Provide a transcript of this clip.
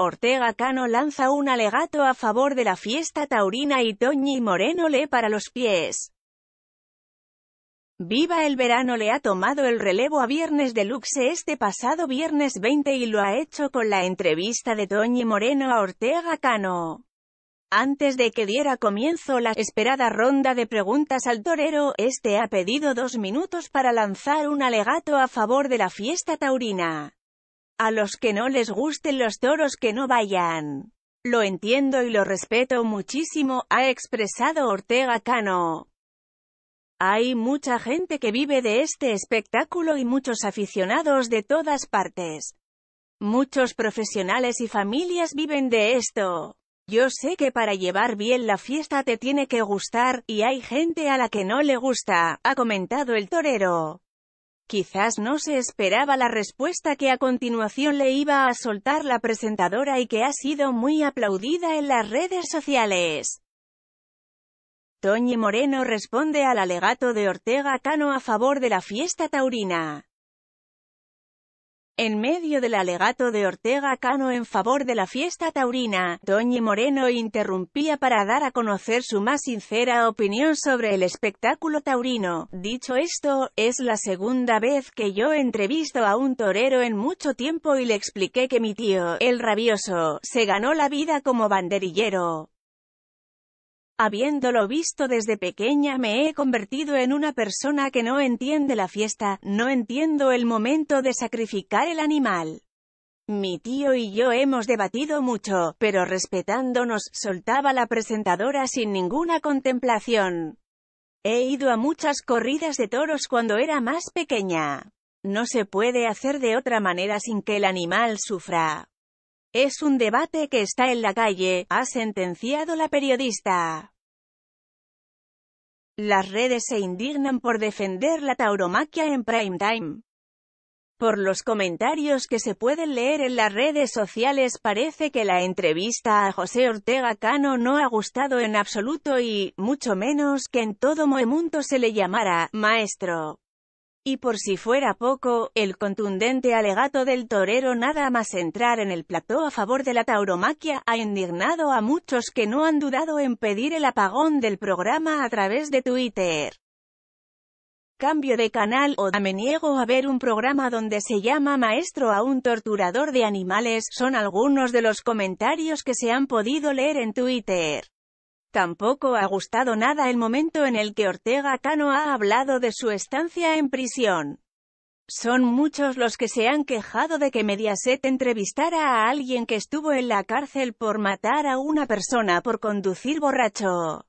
Ortega Cano lanza un alegato a favor de la fiesta taurina y Toñi Moreno le para los pies. Viva el verano le ha tomado el relevo a Viernes Deluxe este pasado viernes 20 y lo ha hecho con la entrevista de Toñi Moreno a Ortega Cano. Antes de que diera comienzo la esperada ronda de preguntas al torero, este ha pedido dos minutos para lanzar un alegato a favor de la fiesta taurina. A los que no les gusten los toros que no vayan. Lo entiendo y lo respeto muchísimo, ha expresado Ortega Cano. Hay mucha gente que vive de este espectáculo y muchos aficionados de todas partes. Muchos profesionales y familias viven de esto. Yo sé que para llevar bien la fiesta te tiene que gustar, y hay gente a la que no le gusta, ha comentado el torero. Quizás no se esperaba la respuesta que a continuación le iba a soltar la presentadora y que ha sido muy aplaudida en las redes sociales. Toñi Moreno responde al alegato de Ortega Cano a favor de la fiesta taurina. En medio del alegato de Ortega Cano en favor de la fiesta taurina, Toñi Moreno interrumpía para dar a conocer su más sincera opinión sobre el espectáculo taurino. Dicho esto, es la segunda vez que yo entrevisto a un torero en mucho tiempo y le expliqué que mi tío, el rabioso, se ganó la vida como banderillero. Habiéndolo visto desde pequeña me he convertido en una persona que no entiende la fiesta, no entiendo el momento de sacrificar el animal. Mi tío y yo hemos debatido mucho, pero respetándonos, soltaba la presentadora sin ninguna contemplación. He ido a muchas corridas de toros cuando era más pequeña. No se puede hacer de otra manera sin que el animal sufra. Es un debate que está en la calle, ha sentenciado la periodista. Las redes se indignan por defender la tauromaquia en prime time. Por los comentarios que se pueden leer en las redes sociales parece que la entrevista a José Ortega Cano no ha gustado en absoluto y, mucho menos, que en todo Moemunto se le llamara «maestro». Y por si fuera poco, el contundente alegato del torero nada más entrar en el plató a favor de la tauromaquia ha indignado a muchos que no han dudado en pedir el apagón del programa a través de Twitter. Cambio de canal o me niego a ver un programa donde se llama maestro a un torturador de animales, son algunos de los comentarios que se han podido leer en Twitter. Tampoco ha gustado nada el momento en el que Ortega Cano ha hablado de su estancia en prisión. Son muchos los que se han quejado de que Mediaset entrevistara a alguien que estuvo en la cárcel por matar a una persona por conducir borracho.